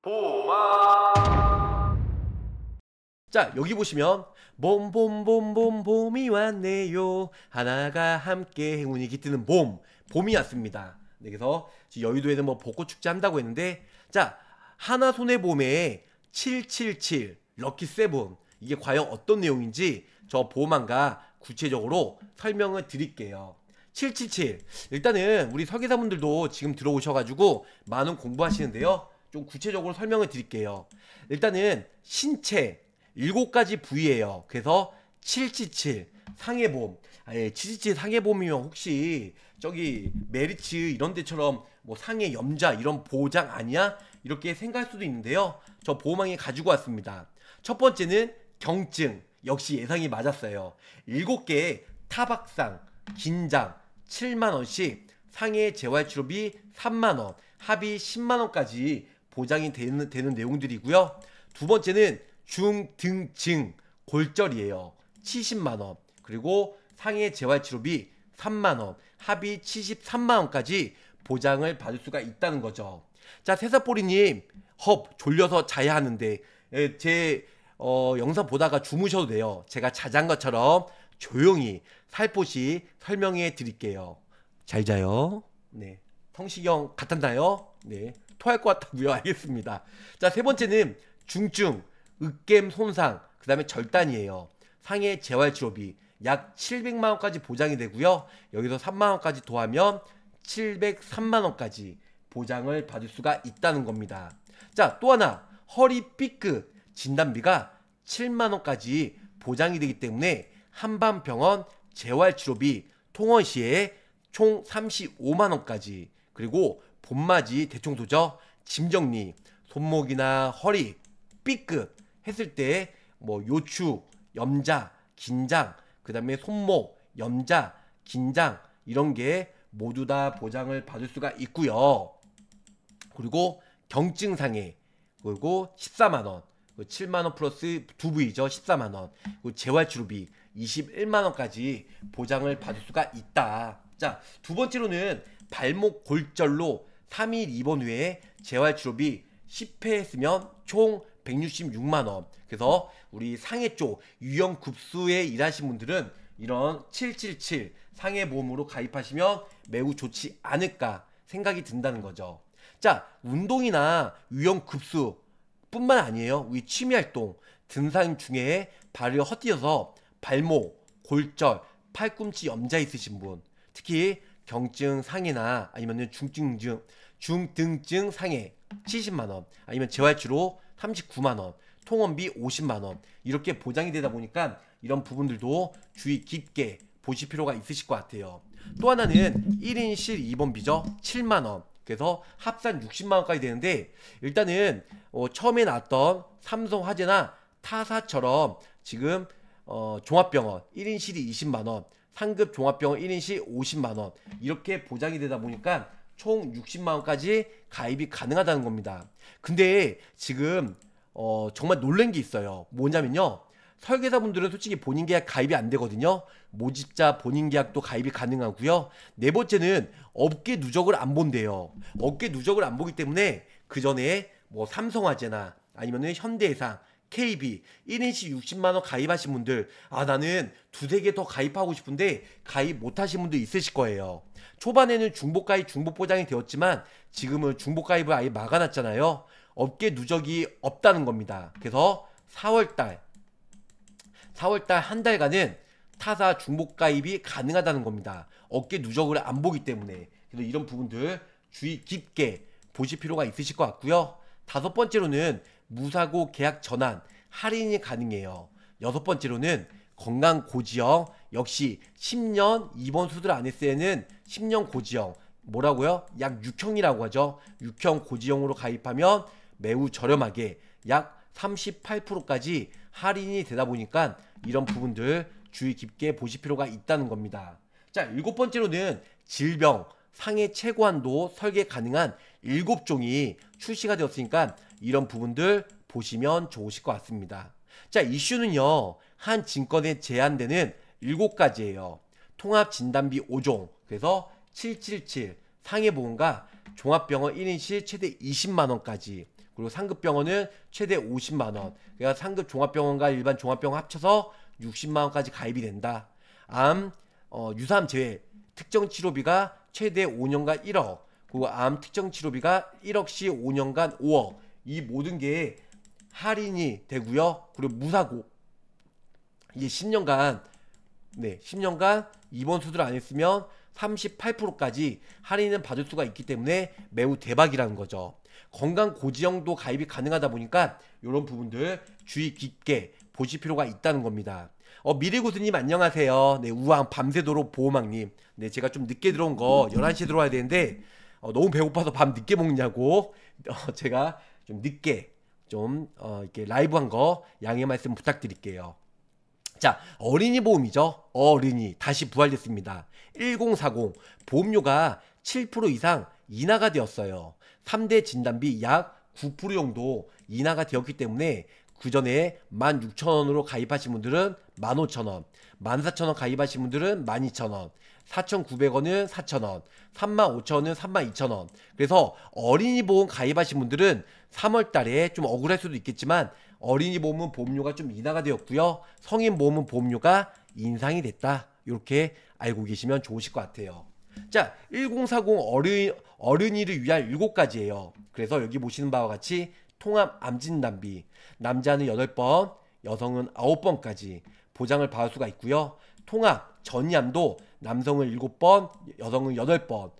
보마 자 여기 보시면 봄 봄 봄 봄 봄이 왔네요 하나가 함께 행운이 깃드는 봄 봄이 왔습니다 네, 그래서 여의도에는 뭐 벚꽃 축제 한다고 했는데 자 하나 손해 봄에 777 럭키 세븐 이게 과연 어떤 내용인지 저 보험안과 구체적으로 설명을 드릴게요 777 일단은 우리 설계사분들도 지금 들어오셔가지고 많은 공부하시는데요 좀 구체적으로 설명을 드릴게요. 일단은 신체 7가지 부위예요. 그래서 777 상해봄. 아예 777 상해봄이면 혹시 저기 메리츠 이런 데처럼 뭐 상해 염자 이런 보장 아니야? 이렇게 생각할 수도 있는데요. 저 보호망에 가지고 왔습니다. 첫 번째는 경증. 역시 예상이 맞았어요. 7개 의 타박상, 긴장 7만원씩 상해 재활치료비 3만원, 합의 10만원까지 보장이 되는, 되는 내용들이고요. 두 번째는 중등증 골절이에요. 70만원 그리고 상해 재활치료비 3만원 합의 73만원까지 보장을 받을 수가 있다는 거죠. 자 세사뽀리님 헙 졸려서 자야 하는데 에, 제 어, 영상 보다가 주무셔도 돼요. 제가 자장것처럼 조용히 살포시 설명해 드릴게요. 잘 자요. 네. 성시경 같았나요? 네. 토할 것 같다고요. 알겠습니다. 자, 세 번째는 중증, 으깸 손상, 그 다음에 절단이에요. 상해 재활 치료비 약 700만 원까지 보장이 되고요. 여기서 3만 원까지 더하면 703만 원까지 보장을 받을 수가 있다는 겁니다. 자, 또 하나 허리 삐끗 진단비가 7만 원까지 보장이 되기 때문에 한밤병원 재활 치료비 통원 시에 총 35만 원까지 그리고 봄맞이 대청소죠. 짐 정리, 손목이나 허리, B급 했을 때 뭐 요추, 염자, 긴장, 그 다음에 손목, 염자, 긴장 이런 게 모두 다 보장을 받을 수가 있고요. 그리고 경증 상해 그리고 14만 원, 7만 원 플러스 두 부이죠. 14만 원. 그리고 재활 치료비 21만 원까지 보장을 받을 수가 있다. 자, 두 번째로는 발목 골절로 3일 입원 후에 재활 치료비 10회했으면 총 166만 원. 그래서 우리 상해 쪽 유형 급수에 일하신 분들은 이런 777 상해 보험으로 가입하시면 매우 좋지 않을까 생각이 든다는 거죠. 자, 운동이나 유형 급수 뿐만 아니에요. 우리 취미 활동, 등산 중에 발을 헛디뎌서 발목, 골절, 팔꿈치 염좌 있으신 분, 특히 경증 상해나 아니면 중증증 중등증 상해 70만 원 아니면 재활치료 39만 원 통원비 50만 원 이렇게 보장이 되다 보니까 이런 부분들도 주의 깊게 보실 필요가 있으실 것 같아요. 또 하나는 1인실 입원비죠 7만 원 그래서 합산 60만 원까지 되는데 일단은 어, 처음에 나왔던 삼성화재나 타사처럼 지금 어, 종합병원 1인실이 20만 원 상급 종합병원 1인시 50만 원 이렇게 보장이 되다 보니까 총 60만 원까지 가입이 가능하다는 겁니다. 근데 지금 어 정말 놀란 게 있어요. 뭐냐면요. 설계사분들은 솔직히 본인 계약 가입이 안 되거든요. 모집자 본인 계약도 가입이 가능하고요. 네 번째는 업계 누적을 안 본대요. 업계 누적을 안 보기 때문에 그 전에 뭐 삼성화재나 아니면 현대해상 KB 1인씩 60만 원 가입하신 분들 아 나는 두 세 개 더 가입하고 싶은데 가입 못 하신 분들 있으실 거예요. 초반에는 중복 가입 중복 보장이 되었지만 지금은 중복 가입을 아예 막아놨잖아요. 업계 누적이 없다는 겁니다. 그래서 4월 달 4월 달 한 달간은 타사 중복 가입이 가능하다는 겁니다. 업계 누적을 안 보기 때문에 그래서 이런 부분들 주의 깊게 보실 필요가 있으실 것 같고요. 다섯 번째로는 무사고 계약 전환 할인이 가능해요. 여섯 번째로는 건강 고지형 역시 10년 입원 수술 안 했으에는 10년 고지형 뭐라고요? 약 6형이라고 하죠. 6형 고지형으로 가입하면 매우 저렴하게 약 38%까지 할인이 되다 보니까 이런 부분들 주의 깊게 보실 필요가 있다는 겁니다. 자, 일곱 번째로는 질병, 상해 최고한도 설계 가능한 일곱 종이 출시가 되었으니까 이런 부분들 보시면 좋으실 것 같습니다. 자, 이슈는요. 한 증권에 제한되는 7가지예요. 통합 진단비 5종. 그래서 777 상해보험과 종합병원 1인실 최대 20만 원까지 그리고 상급병원은 최대 50만 원. 그러니까 상급 종합병원과 일반 종합병원 합쳐서 60만 원까지 가입이 된다. 암 어, 유사암 제외 특정 치료비가 최대 5년간 1억. 그리고 암 특정 치료비가 1억씩 5년간 5억. 이 모든 게 할인이 되고요. 그리고 무사고 이게 10년간 네 10년간 입원 수술 안 했으면 38%까지 할인은 받을 수가 있기 때문에 매우 대박이라는 거죠. 건강 고지형도 가입이 가능하다 보니까 이런 부분들 주의 깊게 보실 필요가 있다는 겁니다. 어, 미리고수님 안녕하세요. 네, 우왕 밤새도록 보호막님. 네, 제가 좀 늦게 들어온 거 11시에 들어와야 되는데 어, 너무 배고파서 밤 늦게 먹냐고 어, 제가 좀 늦게 좀 어, 이렇게 라이브한 거 양해 말씀 부탁드릴게요. 자, 어린이 보험이죠. 어린이 다시 부활됐습니다. 1040 보험료가 7% 이상 인하가 되었어요. 3대 진단비 약 9% 정도 인하가 되었기 때문에 그 전에 16,000원으로 가입하신 분들은 15,000원, 14,000원 가입하신 분들은 12,000원, 4,900원은 4,000원, 35,000원은 32,000원. 그래서 어린이 보험 가입하신 분들은 3월 달에 좀 억울할 수도 있겠지만 어린이 보험은 보험료가 좀 인하가 되었고요. 성인 보험은 보험료가 인상이 됐다. 이렇게 알고 계시면 좋으실 것 같아요. 자, 1040어린 어른이를 위한 7가지예요. 그래서 여기 보시는 바와 같이 통합 암진 단비 남자는 8번, 여성은 9번까지 보장을 받을 수가 있고요. 통합 전이암도 남성은 7번, 여성은 8번,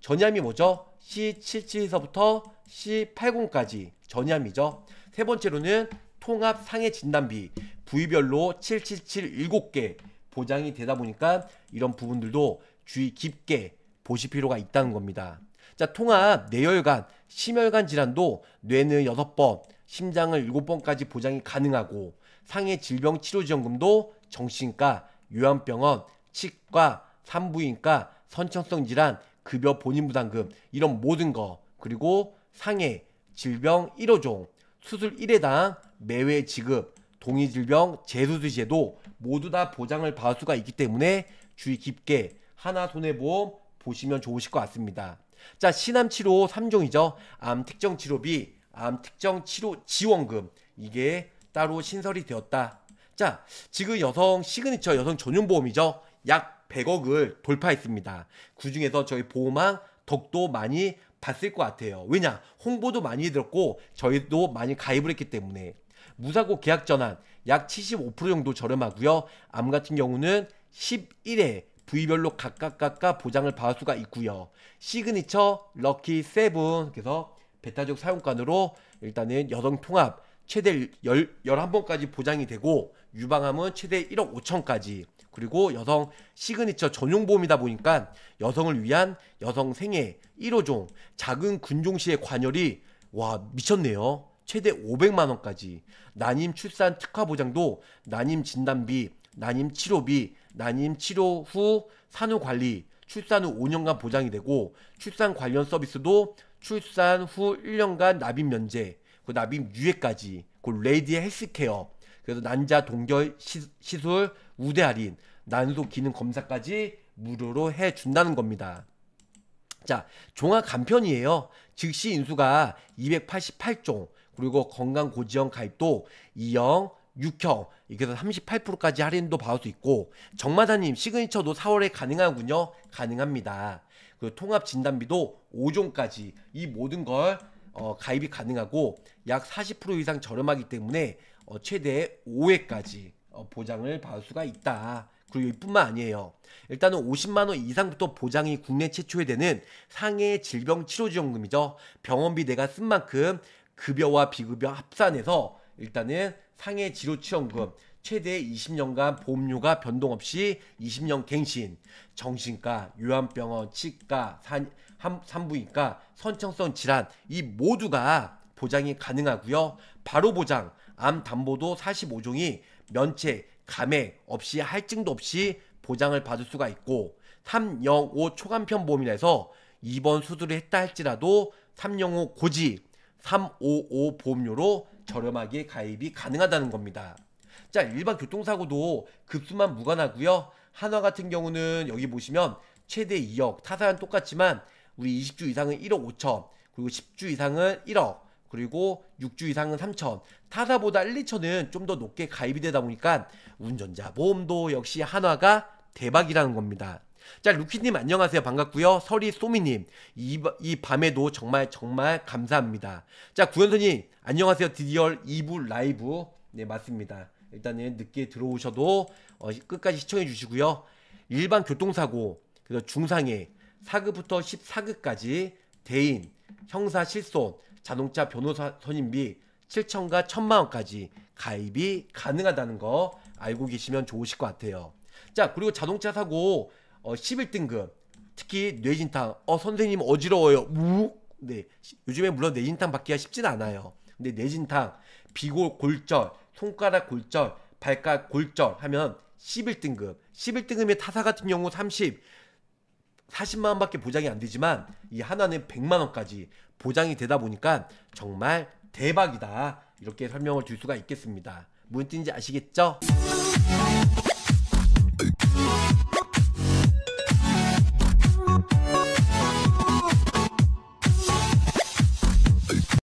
전이함이 뭐죠? C77에서부터 C80까지 전이함이죠. 세 번째로는 통합 상해 진단비 부위별로 777 7개 보장이 되다 보니까 이런 부분들도 주의 깊게 보실 필요가 있다는 겁니다. 자, 통합 뇌혈관, 심혈관 질환도 뇌는 6번, 심장을 7번까지 보장이 가능하고 상해 질병 치료 지원금도 정신과, 요양병원, 치과, 산부인과, 선천성 질환, 급여 본인 부담금 이런 모든 거 그리고 상해 질병 1호종 수술 1회당 매회 지급 동의 질병 재수술 제도 모두 다 보장을 받을 수가 있기 때문에 주의 깊게 하나 손해보험 보시면 좋으실 것 같습니다. 자 신암 치료 3종이죠. 암 특정 치료비, 암 특정 치료 지원금 이게 따로 신설이 되었다. 자 지금 여성 시그니처 여성 전용 보험이죠. 약 100억을 돌파했습니다. 그 중에서 저희 보호망 덕도 많이 봤을 것 같아요. 왜냐? 홍보도 많이 들었고 저희도 많이 가입을 했기 때문에 무사고 계약 전환 약 75% 정도 저렴하고요. 암 같은 경우는 11회 부위별로 각각 각각 보장을 받을 수가 있고요. 시그니처 럭키 세븐 그래서 베타적 사용권으로 일단은 여성 통합 최대 11번까지 보장이 되고 유방암은 최대 1억 5천까지 그리고 여성 시그니처 전용보험이다 보니까 여성을 위한 여성 생애 1호종 작은 군종 시의 관열이 와 미쳤네요. 최대 500만 원까지 난임 출산 특화 보장도 난임 진단비, 난임 치료비, 난임 치료 후 산후 관리, 출산 후 5년간 보장이 되고 출산 관련 서비스도 출산 후 1년간 납입 면제, 그 납입 유예까지, 그 레이디 헬스케어 그래서 난자 동결 시, 술 우대 할인, 난소 기능 검사까지 무료로 해 준다는 겁니다. 자, 종합 간편이에요. 즉시 인수가 288종, 그리고 건강 고지형 가입도 2형, 6형 이렇게 해서 38%까지 할인도 받을 수 있고 정마다님 시그니처도 4월에 가능하군요 가능합니다 그 통합 진단비도 5종까지 이 모든 걸 어, 가입이 가능하고 약 40% 이상 저렴하기 때문에 어, 최대 5회까지 어, 보장을 받을 수가 있다. 그리고 이뿐만 아니에요. 일단은 50만 원 이상부터 보장이 국내 최초에 되는 상해 질병 치료 지원금이죠. 병원비 내가 쓴 만큼 급여와 비급여 합산해서 일단은 상해 치료 지원금 최대 20년간 보험료가 변동 없이 20년 갱신, 정신과, 요양병원, 치과, 산, 함, 산부인과, 선천성 질환 이 모두가 보장이 가능하고요. 바로 보장, 암 담보도 45종이 면책, 감액 없이 할증도 없이 보장을 받을 수가 있고 305 초간편 보험이라서 2번 수술을 했다 할지라도 305 고지, 355 보험료로 저렴하게 가입이 가능하다는 겁니다. 자, 일반 교통사고도 급수만 무관하고요. 한화 같은 경우는 여기 보시면 최대 2억, 타사는 똑같지만 우리 20주 이상은 1억 5천, 그리고 10주 이상은 1억, 그리고 6주 이상은 3천 타사보다 1, 2천은 좀 더 높게 가입이 되다 보니까 운전자 보험도 역시 한화가 대박이라는 겁니다. 자, 루키님 안녕하세요. 반갑고요. 서리 소미님, 이, 이 밤에도 정말 정말 감사합니다. 자, 구현선님 안녕하세요. 드디어 2부 라이브. 네, 맞습니다. 일단은 늦게 들어오셔도 어, 끝까지 시청해 주시고요. 일반 교통사고, 그래서 중상해, 4급부터 14급까지 대인, 형사 실손, 자동차 변호사 선임비 7천과 1천만 원까지 가입이 가능하다는 거 알고 계시면 좋으실 것 같아요. 자 그리고 자동차 사고 어, 11등급 특히 뇌진탕 어 선생님 어지러워요 우네 욱 요즘에 물론 뇌진탕 받기가 쉽진 않아요 근데 뇌진탕 비골 골절 손가락 골절 발가락 골절 하면 11등급 11등급의 타사 같은 경우 30 40만원밖에 보장이 안 되지만 이 하나는 100만원까지 보장이 되다 보니까 정말 대박이다. 이렇게 설명을 드릴 수가 있겠습니다. 무슨 뜻인지 아시겠죠?